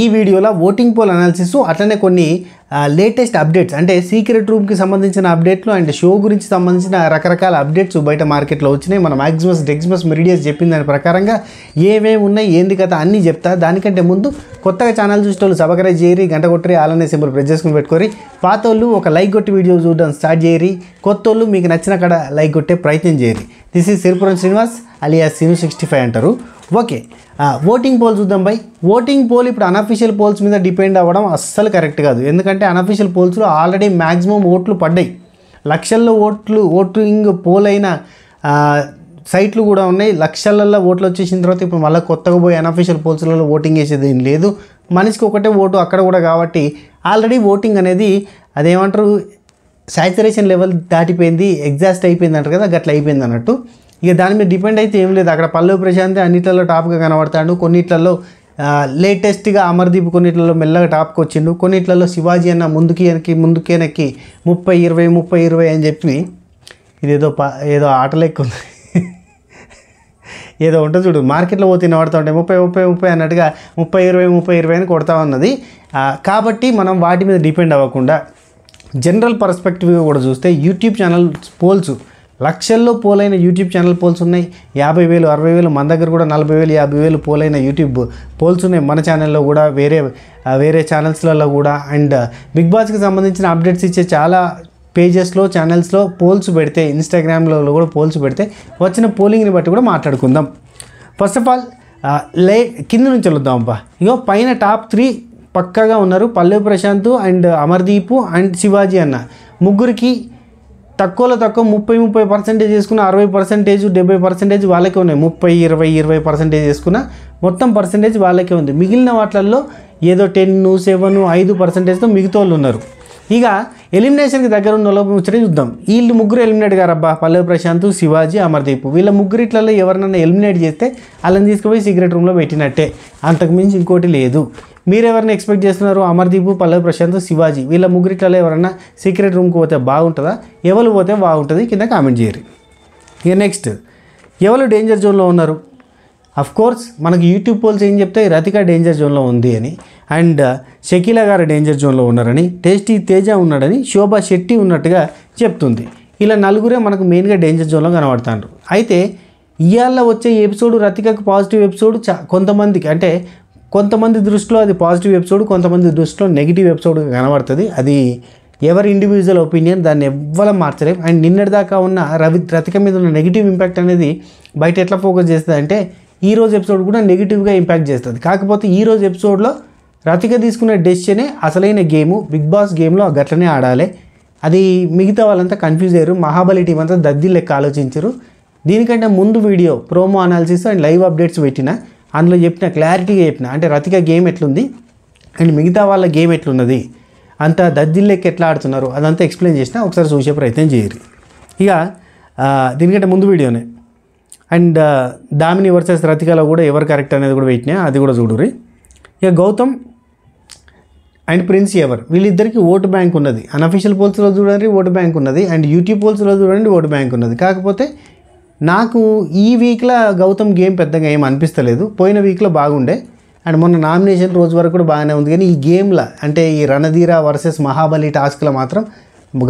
ఈ వీడియోలో voting poll analysis అట్లనే కొన్ని లేటెస్ట్ అప్డేట్స్ అంటే సీక్రెట్ రూమ్కి సంబంధించిన అప్డేట్లు అండ్ షో గురించి సంబంధించిన రకరకాల అప్డేట్స్ బయట మార్కెట్లో వచ్చినాయి మన మ్యాక్సిమస్ డెక్సిమస్ మెరిడియస్ చెప్పిన దాని ప్రకారంగా ఏమేమి ఉన్నాయి ఏంది కదా అన్నీ చెప్తా దానికంటే ముందు కొత్తగా ఛానల్ చూసిన వాళ్ళు సబ్స్క్రైబ్ చేయరి గంట కొట్టరి అలానే సింపుల్ ప్రెస్ చేసుకుని పెట్టుకోరి పాత వాళ్ళు ఒక లైక్ కొట్టి వీడియో చూడడం స్టార్ట్ చేయరి కొత్త వాళ్ళు మీకు నచ్చిన కడ లైక్ కొట్టే ప్రయత్నం చేయరి this is Siripuram Srinivas alias Sinu sixty five అంటారు ఓకే ఓటింగ్ పోల్ చూద్దాం బై ఓటింగ్ పోల్ ఇప్పుడు అనఫీషియల్ పోల్స్ మీద డిపెండ్ అవ్వడం అస్సలు కరెక్ట్ కాదు ఎందుకంటే అనఫీషియల్ పోల్స్లో ఆల్రెడీ మ్యాక్సిమం ఓట్లు పడ్డాయి లక్షల్లో ఓట్లు ఓటింగ్ పోల్ అయిన సైట్లు కూడా ఉన్నాయి లక్షలలో ఓట్లు వచ్చేసిన తర్వాత ఇప్పుడు మళ్ళీ కొత్తగా పోయి అనఫీషియల్ పోల్స్లలో ఓటింగ్ వేసేది ఏం లేదు మనిషికి ఒకటే ఓటు అక్కడ కూడా కాబట్టి ఆల్రెడీ ఓటింగ్ అనేది అదేమంటారు శాచురేషన్ లెవెల్ దాటిపోయింది ఎగ్జాస్ట్ అయిపోయింది అంటారు కదా గట్ల అయిపోయింది అన్నట్టు ఇక దాని మీద డిపెండ్ అయితే ఏం లేదు అక్కడ పల్లవి ప్రశాంతే అన్నిట్లలో టాప్గా కనబడతాడు కొన్నిట్లలో లేటెస్ట్గా అమర్దీప్ కొన్నిట్లలో మెల్లగా టాప్కి వచ్చిండు కొన్నిట్లలో శివాజీ అన్న ముందుకి వెనక్కి ముందుకి వెనక్కి ముప్పై ఇరవై ముప్పై ఇరవై అని చెప్పి ఇదేదో ప ఏదో ఆటలెక్కు ఉంది ఏదో ఉంటుంది చూడు మార్కెట్లో పోతే తినబడతా ఉంటాయి ముప్పై ముప్పై ముప్పై అన్నట్టుగా ముప్పై ఇరవై ముప్పై ఇరవై అని కొడతా ఉన్నది కాబట్టి మనం వాటి మీద డిపెండ్ అవ్వకుండా జనరల్ పర్స్పెక్టివ్గా కూడా చూస్తే యూట్యూబ్ ఛానల్ పోల్స్ లక్షల్లో పోలైన యూట్యూబ్ ఛానల్ పోల్స్ ఉన్నాయి యాభై వేలు అరవై వేలు మన దగ్గర కూడా నలభై వేలు యాభై వేలు పోలైన యూట్యూబ్ పోల్స్ ఉన్నాయి మన ఛానల్లో కూడా వేరే వేరే ఛానల్స్లలో కూడా అండ్ బిగ్ బాస్కి సంబంధించిన అప్డేట్స్ ఇచ్చే చాలా పేజెస్లో ఛానల్స్లో పోల్స్ పెడితే ఇన్స్టాగ్రామ్లో కూడా పోల్స్ పెడితే వచ్చిన పోలింగ్ని బట్టి కూడా మాట్లాడుకుందాం ఫస్ట్ ఆఫ్ ఆల్ లే కింద నుంచి వెళ్దాం అబ్బా ఇగో పైన టాప్ త్రీ పక్కగా ఉన్నారు పల్లె ప్రశాంత్ అండ్ అమర్దీప్ అండ్ శివాజీ అన్న ముగ్గురికి తక్కువలో తక్కువ ముప్పై ముప్పై పర్సెంటేజ్ వేసుకున్న అరవై పర్సెంటేజ్ డెబ్బై పర్సెంటేజ్ వాళ్ళకే ఉన్నాయి ముప్పై ఇరవై ఇరవై పర్సెంటేజ్ వేసుకున్న మొత్తం పర్సెంటేజ్ వాళ్ళకే ఉంది మిగిలిన వాటిల్లో ఏదో టెన్ సెవెన్ ఐదు పర్సెంటేజ్తో మిగతా వాళ్ళు ఉన్నారు ఇక ఎలిమినేషన్కి దగ్గర ఉన్న లోపం ముచ్చట చూద్దాం వీళ్ళు ముగ్గురు ఎలిమినేట్ గారబ్బా పల్లవి ప్రశాంత్ శివాజీ అమర్దీప్ వీళ్ళ ముగ్గురిట్లలో ఎవరినైనా ఎలిమినేట్ చేస్తే వాళ్ళని తీసుకుపోయి సిగరెట్ రూమ్లో పెట్టినట్టే అంతకుమించి ఇంకోటి లేదు మీరు ఎవరిని ఎక్స్పెక్ట్ చేస్తున్నారు అమర్దీప్ పల్లవి ప్రశాంత్ శివాజీ వీళ్ళ ముగ్గురిట్లలో ఎవరన్నా సీక్రెట్ రూమ్కి పోతే బాగుంటుందా ఎవరు పోతే బాగుంటుంది కింద కామెంట్ చేయరు ఇక నెక్స్ట్ ఎవరు డేంజర్ జోన్లో ఉన్నారు అఫ్ కోర్స్ మనకు యూట్యూబ్ పోల్స్ ఏం చెప్తాయి రతిక డేంజర్ జోన్లో ఉంది అని అండ్ షకీల గారు డేంజర్ జోన్లో ఉన్నారని టేస్టీ తేజ ఉన్నాడని శోభ శెట్టి ఉన్నట్టుగా చెప్తుంది ఇలా నలుగురే మనకు మెయిన్గా డేంజర్ జోన్లో కనబడుతున్నారు అయితే ఇవాళ వచ్చే ఎపిసోడ్ రతికకు పాజిటివ్ ఎపిసోడ్ చా కొంతమందికి అంటే కొంతమంది దృష్టిలో అది పాజిటివ్ ఎపిసోడ్ కొంతమంది దృష్టిలో నెగిటివ్ ఎపిసోడ్ కనబడుతుంది అది ఎవరి ఇండివిజువల్ ఒపీనియన్ దాన్ని ఎవ్వరం మార్చలేం అండ్ నిన్నటిదాకా ఉన్న రవి రతిక మీద ఉన్న నెగిటివ్ ఇంపాక్ట్ అనేది బయట ఎట్లా ఫోకస్ చేస్తుంది అంటే ఈ రోజు ఎపిసోడ్ కూడా నెగిటివ్గా ఇంపాక్ట్ చేస్తుంది కాకపోతే ఈ రోజు ఎపిసోడ్లో రతిక తీసుకున్న డెసిషనే అసలైన గేము బిగ్ బాస్ గేమ్లో గట్లనే ఆడాలి అది మిగతా వాళ్ళంతా కన్ఫ్యూజ్ అయ్యారు మహాబలి టీం అంతా దద్దీ లెక్క ఆలోచించరు దీనికంటే ముందు video promo analysis and live updates పెట్టిన అందులో చెప్పిన క్లారిటీగా చెప్పిన అంటే రతిక గేమ్ ఎట్లుంది అండ్ మిగతా వాళ్ళ గేమ్ ఎట్లున్నది అంత దద్దిల్లెక్కి ఎట్లా ఆడుతున్నారు అదంతా ఎక్స్ప్లెయిన్ చేసినా ఒకసారి చూసే ప్రయత్నం చేయరు ఇక దీనికంటే ముందు వీడియోనే అండ్ దామిని వర్సెస్ రతికలో కూడా ఎవరు కరెక్ట్ అనేది కూడా పెట్టినా అది కూడా చూడురి ఇక గౌతమ్ అండ్ ప్రిన్స్ ఎవర్ వీళ్ళిద్దరికీ ఓటు బ్యాంక్ ఉన్నది అన్అఫీషియల్ పోల్స్లో చూడండి ఓటు బ్యాంక్ ఉన్నది అండ్ యూట్యూబ్ పోల్స్లో చూడండి ఓటు బ్యాంక్ ఉన్నది కాకపోతే నాకు ఈ వీక్లో గౌతమ్ గేమ్ పెద్దగా ఏం అనిపిస్తలేదు పోయిన వీక్లో బాగుండే అండ్ మొన్న నామినేషన్ రోజు వరకు కూడా బాగానే ఉంది కానీ ఈ గేమ్లో అంటే ఈ రణధీర వర్సెస్ మహాబలి టాస్క్లో మాత్రం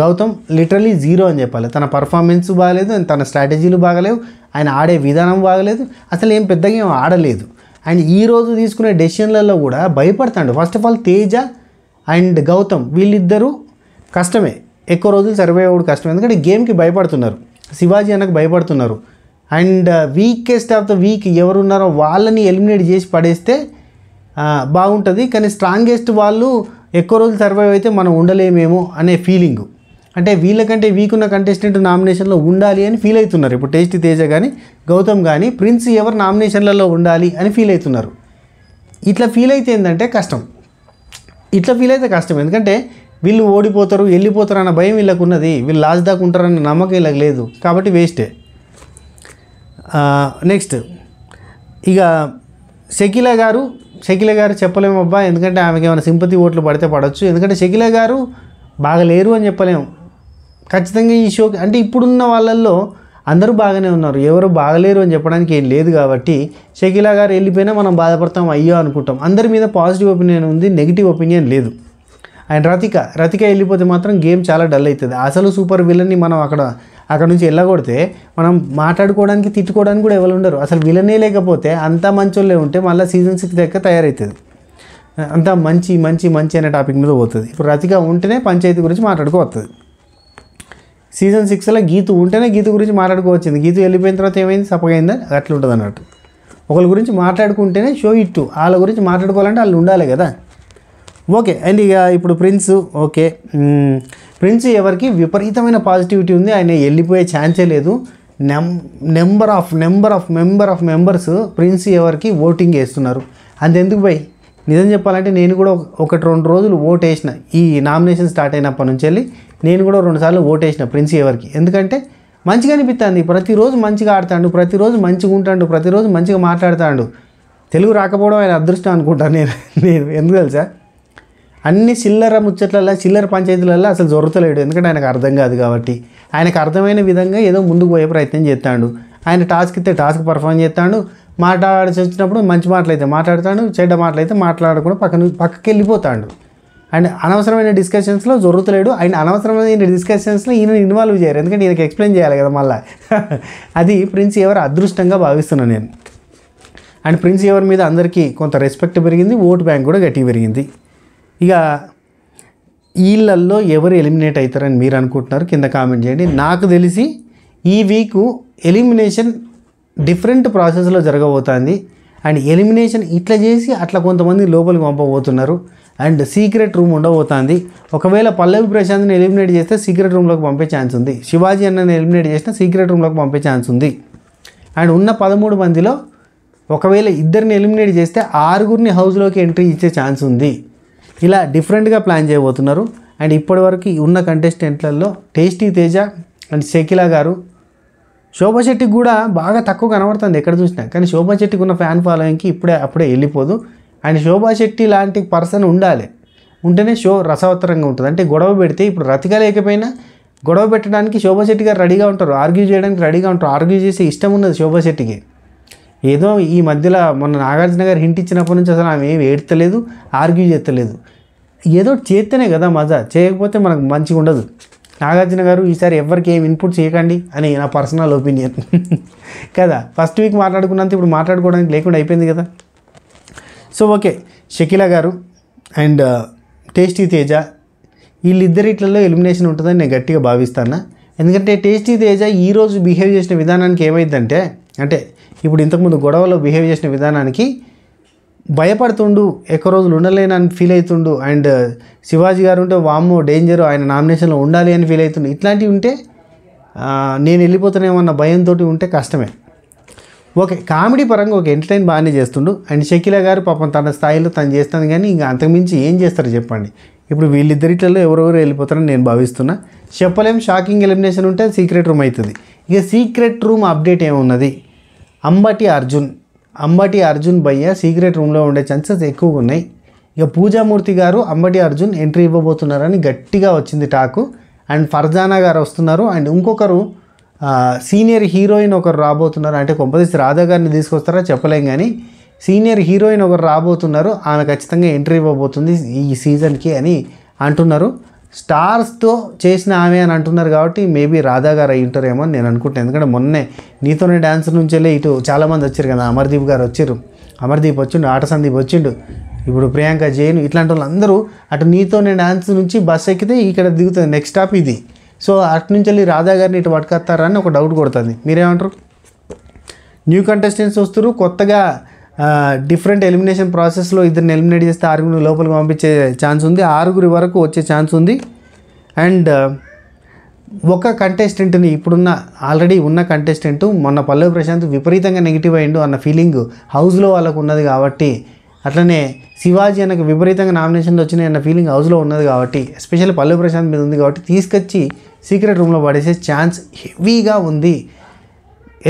గౌతమ్ లిటరలీ జీరో అని చెప్పాలి తన పర్ఫార్మెన్స్ బాగలేదు అండ్ తన స్ట్రాటజీలు బాగలేవు ఆయన ఆడే విధానం బాగలేదు అసలు ఏం పెద్దగా ఏం ఆడలేదు అండ్ ఈరోజు తీసుకునే డెసిషన్లలో కూడా భయపడతాడు first of all Teja and Gautam వీళ్ళిద్దరూ కష్టమే ఎక్కువ రోజులు సర్వే అవ్వడం కష్టం ఎందుకంటే గేమ్కి భయపడుతున్నారు శివాజీ అన్నకు భయపడుతున్నారు and weakest of the week ఎవరున్నారో వాళ్ళని ఎలిమినేట్ చేసి పడేస్తే uh, బాగుంటుంది కానీ స్ట్రాంగెస్ట్ వాళ్ళు ఎక్కువ రోజులు సర్వైవ్ అయితే మనం ఉండలేమేమో అనే ఫీలింగ్ అంటే వీళ్ళకంటే వీక్ ఉన్న కంటెస్టెంట్ నామినేషన్లో ఉండాలి అని ఫీల్ అవుతున్నారు ఇప్పుడు టేస్టీ తేజ కానీ గౌతమ్ కానీ ప్రిన్స్ ఎవరు నామినేషన్లలో ఉండాలి అని ఫీల్ అవుతున్నారు ఇట్లా ఫీల్ అయితే ఏంటంటే కష్టం ఇట్లా ఫీల్ అయితే కష్టం ఎందుకంటే వీళ్ళు ఓడిపోతారు వెళ్ళిపోతారు అన్న భయం వీళ్ళకు ఉన్నది వీళ్ళు లాస్ట్ దాకా ఉంటారన్న నమ్మకం వీళ్ళకి లేదు కాబట్టి వేస్టే నెక్స్ట్ ఇక షకిల గారు షకిల గారు చెప్పలేము అబ్బా ఎందుకంటే ఆమెకి ఏమైనా సింపతి ఓట్లు పడితే పడవచ్చు ఎందుకంటే షకిల గారు బాగలేరు అని చెప్పలేము ఖచ్చితంగా ఈ షోకి అంటే ఇప్పుడున్న వాళ్ళల్లో అందరూ బాగానే ఉన్నారు ఎవరు బాగలేరు అని చెప్పడానికి ఏం లేదు కాబట్టి షకిలా గారు వెళ్ళిపోయినా మనం బాధపడతాం అయ్యో అనుకుంటాం అందరి మీద పాజిటివ్ ఒపీనియన్ ఉంది నెగిటివ్ ఒపీనియన్ లేదు అండ్ రతిక రతిక వెళ్ళిపోతే మాత్రం గేమ్ చాలా డల్ అవుతుంది అసలు సూపర్ విలన్ని మనం అక్కడ అక్కడ నుంచి వెళ్ళగొడితే మనం మాట్లాడుకోవడానికి తిట్టుకోవడానికి కూడా ఎవరు ఉండరు అసలు విలనే లేకపోతే అంత మంచోళ్ళే ఉంటే మళ్ళీ సీజన్ సిక్స్ దగ్గర తయారవుతుంది అంతా మంచి మంచి మంచి అనే టాపిక్ మీద పోతుంది ఇప్పుడు రతిక ఉంటేనే పంచాయతీ గురించి మాట్లాడుకోవస్తుంది సీజన్ సిక్స్లో గీత ఉంటేనే గీత గురించి మాట్లాడుకోవచ్చింది గీత వెళ్ళిపోయిన తర్వాత ఏమైంది సపగైందా అట్లా ఉంటుంది అన్నట్టు ఒకరి గురించి మాట్లాడుకుంటేనే షో ఇట్టు వాళ్ళ గురించి మాట్లాడుకోవాలంటే వాళ్ళు ఉండాలి కదా ఓకే అండ్ ఇక ఇప్పుడు ప్రిన్స్ ఓకే ప్రిన్స్ ఎవరికి విపరీతమైన పాజిటివిటీ ఉంది ఆయన వెళ్ళిపోయే ఛాన్సే లేదు నెం number of number of member of members Prince ఎవరికి ఓటింగ్ వేస్తున్నారు అంతెందుకు పోయి నిజం చెప్పాలంటే నేను కూడా ఒకటి రెండు రోజులు ఓట్ వేసిన ఈ నామినేషన్ స్టార్ట్ అయినప్పటి నుంచి వెళ్ళి నేను కూడా రెండుసార్లు ఓట్ వేసిన ప్రిన్స్ ఎవరికి ఎందుకంటే మంచిగా అనిపిస్తుంది ప్రతిరోజు మంచిగా ఆడతాడు ప్రతిరోజు మంచిగా ఉంటాడు ప్రతిరోజు మంచిగా మాట్లాడతాడు తెలుగు రాకపోవడం ఆయన అదృష్టం అనుకుంటాను నేను నేను ఎందుకు తెలుసా అన్ని చిల్లర ముచ్చట్లలో చిల్లర పంచాయతీలలో అసలు జరుగుతలేడు ఎందుకంటే ఆయనకు అర్థం కాదు కాబట్టి ఆయనకు అర్థమైన విధంగా ఏదో ముందుకు పోయే ప్రయత్నం చేస్తాడు ఆయన టాస్క్ ఇస్తే టాస్క్ పర్ఫామ్ చేస్తాడు మాట్లాడాల్సి వచ్చినప్పుడు మంచి మాటలు అయితే మాట్లాడతాడు చెడ్డ మాటలు అయితే మాట్లాడకుండా పక్కన పక్కకి వెళ్ళిపోతాడు అండ్ అనవసరమైన డిస్కషన్స్లో జరుగుతలేడు ఆయన అనవసరమైన డిస్కషన్స్లో ఈయన ఇన్వాల్వ్ చేయరు ఎందుకంటే ఈయనకి ఎక్స్ప్లెయిన్ చేయాలి కదా మళ్ళీ అది ప్రిన్స్ ఎవరు అదృష్టంగా భావిస్తున్నాను నేను అండ్ ప్రిన్స్ ఎవరి మీద అందరికీ కొంత రెస్పెక్ట్ పెరిగింది ఓటు బ్యాంక్ కూడా గట్టి పెరిగింది ఇక వీళ్ళల్లో ఎవరు ఎలిమినేట్ అవుతారని మీరు అనుకుంటున్నారు కింద కామెంట్ చేయండి నాకు తెలిసి ఈ వీక్ ఎలిమినేషన్ డిఫరెంట్ ప్రాసెస్లో జరగబోతుంది అండ్ ఎలిమినేషన్ ఇట్లా చేసి అట్లా కొంతమంది లోపలికి పంపబోతున్నారు అండ్ సీక్రెట్ రూమ్ ఉండబోతుంది ఒకవేళ పల్లవి ప్రశాంత్ని ఎలిమినేట్ చేస్తే సీక్రెట్ రూమ్లోకి పంపే ఛాన్స్ ఉంది శివాజీ అన్నని ఎలిమినేట్ చేసినా సీక్రెట్ రూమ్లోకి పంపే ఛాన్స్ ఉంది అండ్ ఉన్న పదమూడు మందిలో ఒకవేళ ఇద్దరిని ఎలిమినేట్ చేస్తే ఆరుగురిని హౌస్లోకి ఎంట్రీ ఇచ్చే ఛాన్స్ ఉంది ఇలా డిఫరెంట్గా ప్లాన్ చేయబోతున్నారు అండ్ ఇప్పటివరకు ఉన్న కంటెస్టెంట్లలో టేస్టీ తేజ అండ్ శకిలా గారు శోభా శెట్టికి కూడా బాగా తక్కువ కనబడుతుంది ఎక్కడ చూసినా కానీ శోభా శెట్టికి ఉన్న ఫ్యాన్ ఫాలోయింగ్కి ఇప్పుడే అప్పుడే వెళ్ళిపోదు అండ్ శోభా శెట్టి లాంటి పర్సన్ ఉండాలి ఉంటేనే షో రసవత్తరంగా ఉంటుంది అంటే గొడవ పెడితే ఇప్పుడు రతిగా లేకపోయినా గొడవ పెట్టడానికి శోభా శెట్టి గారు రెడీగా ఉంటారు ఆర్గ్యూ చేయడానికి రెడీగా ఉంటారు ఆర్గ్యూ చేసే ఇష్టం ఉన్నది శోభా శెట్టికి ఏదో ఈ మధ్యలో మొన్న నాగార్జున గారు హింట్ ఇచ్చినప్పటి నుంచి అసలు ఆమె ఏమి ఏడ్తలేదు ఆర్గ్యూ చేస్తలేదు ఏదో చేస్తేనే కదా మజా చేయకపోతే మనకు మంచిగా ఉండదు నాగార్జున గారు ఈసారి ఎవరికి ఏం ఇన్పుట్ చేయకండి అని నా పర్సనల్ ఒపీనియన్ కదా ఫస్ట్ వీక్ మాట్లాడుకున్నంత ఇప్పుడు మాట్లాడుకోవడానికి లేకుండా అయిపోయింది కదా సో ఓకే షకీల గారు అండ్ uh, టేస్టీ తేజ వీళ్ళిద్దరిట్లలో ఎలిమినేషన్ ఉంటుందని నేను గట్టిగా భావిస్తాను ఎందుకంటే టేస్టీ తేజ ఈరోజు బిహేవ్ చేసిన విధానానికి ఏమైందంటే అంటే ఇప్పుడు ఇంతకుముందు గొడవలో బిహేవ్ చేసిన విధానానికి భయపడుతుండు ఎక్కువ రోజులు ఉండలేను అని ఫీల్ అవుతుండు అండ్ శివాజీ గారు ఉంటే వామ్మో డేంజరు ఆయన నామినేషన్లో ఉండాలి అని ఫీల్ అవుతుండు ఇట్లాంటివి ఉంటే నేను వెళ్ళిపోతానేమన్న భయంతో ఉంటే కష్టమే ఓకే కామెడీ పరంగా ఒక ఎంటర్టైన్ బాగానే చేస్తుండు అండ్ షకీలా గారు పాపం తన స్థాయిలో తను చేస్తాను కానీ ఇంకా అంతకుమించి ఏం చేస్తారు చెప్పండి ఇప్పుడు వీళ్ళిద్దరిట్లలో ఎవరెవరు వెళ్ళిపోతారని నేను భావిస్తున్నా చెప్పలేం షాకింగ్ ఎలిమినేషన్ ఉంటే సీక్రెట్ రూమ్ అవుతుంది ఇక సీక్రెట్ రూమ్ అప్డేట్ ఏమున్నది అంబటి అర్జున్ అంబటి అర్జున్ భయ్య సీక్రెట్ రూమ్లో ఉండే ఛాన్సెస్ ఎక్కువగా ఉన్నాయి ఇక పూజామూర్తి గారు అంబటి అర్జున్ ఎంట్రీ ఇవ్వబోతున్నారని గట్టిగా వచ్చింది టాకు అండ్ ఫర్జానా గారు వస్తున్నారు అండ్ ఇంకొకరు సీనియర్ హీరోయిన్ ఒకరు రాబోతున్నారు అంటే కొంపదీసి రాధా గారిని తీసుకొస్తారా చెప్పలేం కానీ సీనియర్ హీరోయిన్ ఒకరు రాబోతున్నారు ఆమె ఖచ్చితంగా ఎంట్రీ ఇవ్వబోతుంది ఈ సీజన్కి అని అంటున్నారు స్టార్స్తో చేసిన ఆమె అని అంటున్నారు కాబట్టి మేబీ రాధా గారు అయి ఉంటారేమో అని నేను అనుకుంటాను ఎందుకంటే మొన్నే నీతోనే డాన్సర్ నుంచి ఇటు చాలామంది వచ్చారు కదా అమర్దీప్ గారు వచ్చారు అమర్దీప్ వచ్చిండు ఆట సందీప్ వచ్చిండు ఇప్పుడు ప్రియాంక జైన్ ఇట్లాంటి వాళ్ళు అందరూ అటు నీతోనే డాన్స్ నుంచి బస్ ఎక్కితే ఇక్కడ దిగుతుంది నెక్స్ట్ స్టాప్ ఇది సో అటు నుంచి వెళ్ళి రాధా గారిని ఇటు పట్టుకొస్తారని ఒక డౌట్ కొడుతుంది మీరేమంటారు న్యూ కంటెస్టెంట్స్ వస్తారు కొత్తగా డిఫరెంట్ ఎలిమినేషన్ ప్రాసెస్లో ఇద్దరిని ఎలిమినేట్ చేస్తే ఆరుగురిని లోపలికి పంపించే ఛాన్స్ ఉంది ఆరుగురి వరకు వచ్చే ఛాన్స్ ఉంది అండ్ ఒక కంటెస్టెంట్ని ఇప్పుడున్న ఆల్రెడీ ఉన్న కంటెస్టెంట్ మొన్న పల్లవి ప్రశాంత్ విపరీతంగా నెగిటివ్ అయ్యిండు అన్న ఫీలింగ్ హౌస్లో వాళ్ళకు ఉన్నది కాబట్టి అట్లనే శివాజీ అనకు విపరీతంగా నామినేషన్లు వచ్చినాయి అన్న ఫీలింగ్ హౌస్లో ఉన్నది కాబట్టి ఎస్పెషల్లీ పల్లవి ప్రశాంత్ మీద ఉంది కాబట్టి తీసుకొచ్చి సీక్రెట్ రూమ్లో పడేసే ఛాన్స్ హెవీగా ఉంది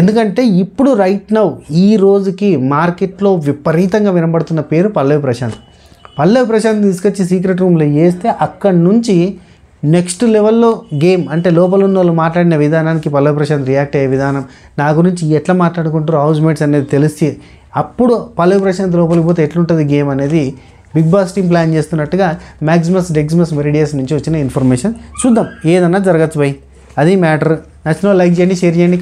ఎందుకంటే ఇప్పుడు రైట్ నౌ ఈ రోజుకి మార్కెట్లో విపరీతంగా వినబడుతున్న పేరు పల్లవి ప్రశాంత్ పల్లవి ప్రశాంత్ తీసుకొచ్చి సీక్రెట్ రూమ్లో వేస్తే అక్కడి నుంచి నెక్స్ట్ లెవెల్లో గేమ్ అంటే లోపల ఉన్న వాళ్ళు మాట్లాడిన విధానానికి పల్లవి ప్రశాంత్ రియాక్ట్ అయ్యే విధానం నా గురించి ఎట్లా మాట్లాడుకుంటారు హౌస్ మేట్స్ అనేది తెలిసి అప్పుడు పల్లవి ప్రశాంత్ లోపలికి పోతే ఎట్లుంటుంది గేమ్ అనేది బిగ్ బాస్ టీం ప్లాన్ చేస్తున్నట్టుగా మ్యాక్సిమస్ డెగ్జిమస్ మెరిడియస్ నుంచి వచ్చిన ఇన్ఫర్మేషన్ చూద్దాం ఏదన్నా జరగచ్చు బై అది మ్యాటర్ నచ్చిన లైక్ చేయండి షేర్ చేయండి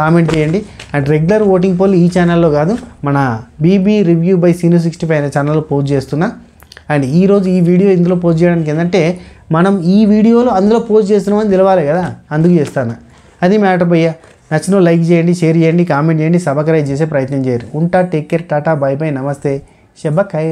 కామెంట్ చేయండి అండ్ రెగ్యులర్ ఓటింగ్ పోల్ ఈ ఛానల్లో కాదు మన BB review by Seenu sixty five అనే ఛానల్లో పోస్ట్ చేస్తున్నా అండ్ ఈరోజు ఈ వీడియో ఇందులో పోస్ట్ చేయడానికి ఏంటంటే మనం ఈ వీడియోలో అందులో పోస్ట్ చేస్తున్నామని తెలవాలి కదా అందుకు చేస్తాను అది మ్యాటర్ భయ్యా నచ్చిన లైక్ చేయండి షేర్ చేయండి కామెంట్ చేయండి సబ్స్క్రైబ్ చేసే ప్రయత్నం చేయరు ఉంటా take care tata bye bye నమస్తే శబకాయ్